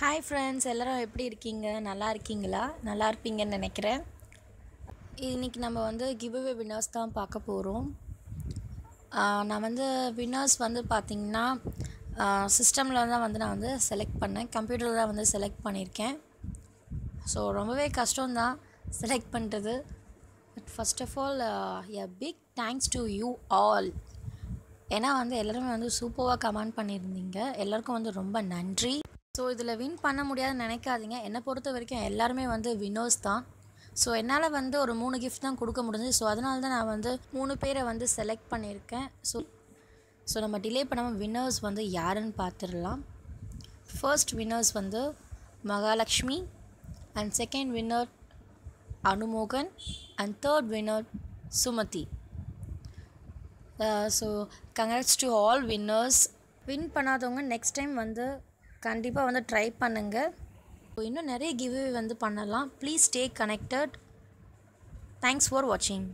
hi friends எல்லோரும் எப்படி இருக்கீங்க நல்லா இருக்கீங்களா நல்லா இருப்பீங்கன்னு நினைக்கிறேன் இன்றைக்கி நம்ம வந்து கிவ்அவே வின்னர்ஸ் தான் பார்க்க போகிறோம் நான் வந்து வின்னர்ஸ் வந்து பார்த்திங்கன்னா சிஸ்டமில் தான் வந்து நான் வந்து செலக்ட் பண்ணேன் கம்ப்யூட்டரில் தான் வந்து செலக்ட் பண்ணியிருக்கேன் ஸோ ரொம்பவே கஷ்டம்தான் செலக்ட் பண்ணுறது but first of all a big thanks to you all ஏன்னா வந்து எல்லோருமே வந்து சூப்பராக கமெண்ட் பண்ணியிருந்தீங்க எல்லாருக்கும் வந்து ரொம்ப நன்றி ஸோ இதில் வின் பண்ண முடியாதுன்னு நினைக்காதீங்க என்னை பொறுத்த வரைக்கும் எல்லாருமே வந்து வினோஸ் தான் ஸோ என்னால் வந்து ஒரு மூணு கிஃப்ட் தான் கொடுக்க முடிஞ்சு ஸோ அதனால தான் நான் வந்து மூணு பேரை வந்து செலக்ட் பண்ணியிருக்கேன் ஸோ ஸோ நம்ம டிலே பண்ணாமல் வின்னர்ஸ் வந்து யாருன்னு பார்த்துடலாம் ஃபர்ஸ்ட் வின்னர்ஸ் வந்து மகாலக்ஷ்மி அண்ட் செகண்ட் வின்னர் அனுமோகன் and third winner Sumathi so congrats to all winners win பண்ணாதவங்க நெக்ஸ்ட் டைம் வந்து கண்டிப்பாக வந்து ட்ரை பண்ணுங்கள் இன்னும் நிறைய கிவ்வே வந்து பண்ணலாம் please stay connected thanks for வாட்சிங்